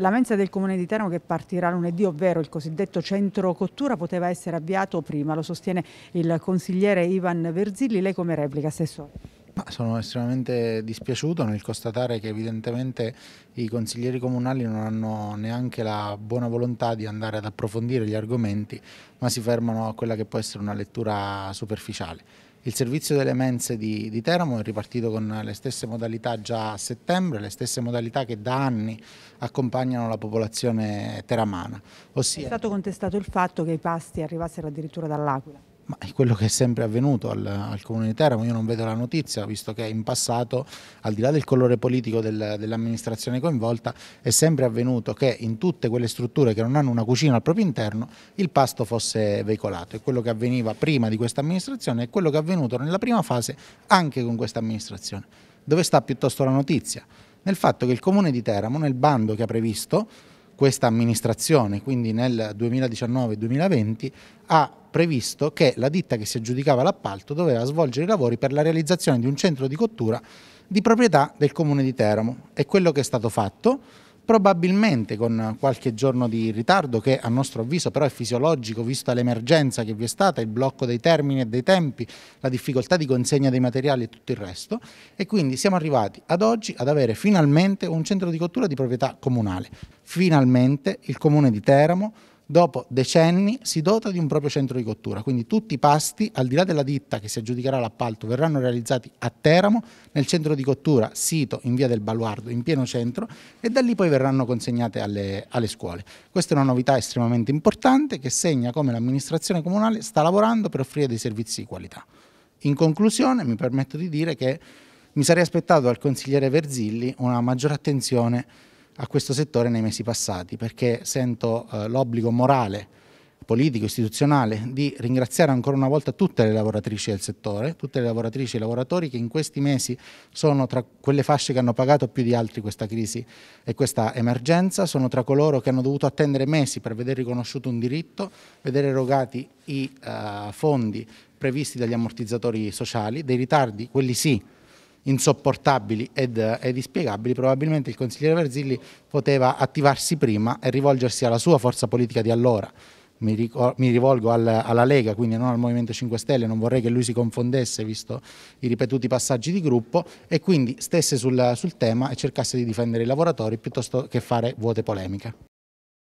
La mensa del Comune di Teramo che partirà lunedì, ovvero il cosiddetto centro cottura, poteva essere avviato prima, lo sostiene il consigliere Ivan Verzilli. Lei come replica, Assessore? Ma sono estremamente dispiaciuto nel constatare che evidentemente i consiglieri comunali non hanno neanche la buona volontà di andare ad approfondire gli argomenti, ma si fermano a quella che può essere una lettura superficiale. Il servizio delle mense di, di Teramo è ripartito con le stesse modalità già a settembre, le stesse modalità che da anni accompagnano la popolazione teramana. Ossia... È stato contestato il fatto che i pasti arrivassero addirittura dall'Aquila ma è quello che è sempre avvenuto al, al Comune di Teramo, io non vedo la notizia, visto che in passato, al di là del colore politico del, dell'amministrazione coinvolta, è sempre avvenuto che in tutte quelle strutture che non hanno una cucina al proprio interno il pasto fosse veicolato, è quello che avveniva prima di questa amministrazione e quello che è avvenuto nella prima fase anche con questa amministrazione. Dove sta piuttosto la notizia? Nel fatto che il Comune di Teramo, nel bando che ha previsto, questa amministrazione, quindi nel 2019-2020, ha previsto che la ditta che si aggiudicava l'appalto doveva svolgere i lavori per la realizzazione di un centro di cottura di proprietà del comune di Teramo. È quello che è stato fatto probabilmente con qualche giorno di ritardo che a nostro avviso però è fisiologico vista l'emergenza che vi è stata, il blocco dei termini e dei tempi, la difficoltà di consegna dei materiali e tutto il resto e quindi siamo arrivati ad oggi ad avere finalmente un centro di cottura di proprietà comunale. Finalmente il comune di Teramo dopo decenni si dota di un proprio centro di cottura, quindi tutti i pasti, al di là della ditta che si aggiudicherà l'appalto, verranno realizzati a Teramo, nel centro di cottura, sito in via del Baluardo, in pieno centro, e da lì poi verranno consegnate alle, alle scuole. Questa è una novità estremamente importante che segna come l'amministrazione comunale sta lavorando per offrire dei servizi di qualità. In conclusione mi permetto di dire che mi sarei aspettato dal consigliere Verzilli una maggiore attenzione a questo settore nei mesi passati, perché sento eh, l'obbligo morale, politico, istituzionale di ringraziare ancora una volta tutte le lavoratrici del settore, tutte le lavoratrici e i lavoratori che in questi mesi sono tra quelle fasce che hanno pagato più di altri questa crisi e questa emergenza, sono tra coloro che hanno dovuto attendere mesi per vedere riconosciuto un diritto, vedere erogati i eh, fondi previsti dagli ammortizzatori sociali, dei ritardi, quelli sì, insopportabili ed, ed inspiegabili, probabilmente il consigliere Verzilli poteva attivarsi prima e rivolgersi alla sua forza politica di allora, mi, rivolgo alla Lega, quindi non al Movimento 5 Stelle, non vorrei che lui si confondesse visto i ripetuti passaggi di gruppo e quindi stesse sul, sul tema e cercasse di difendere i lavoratori piuttosto che fare vuote polemiche.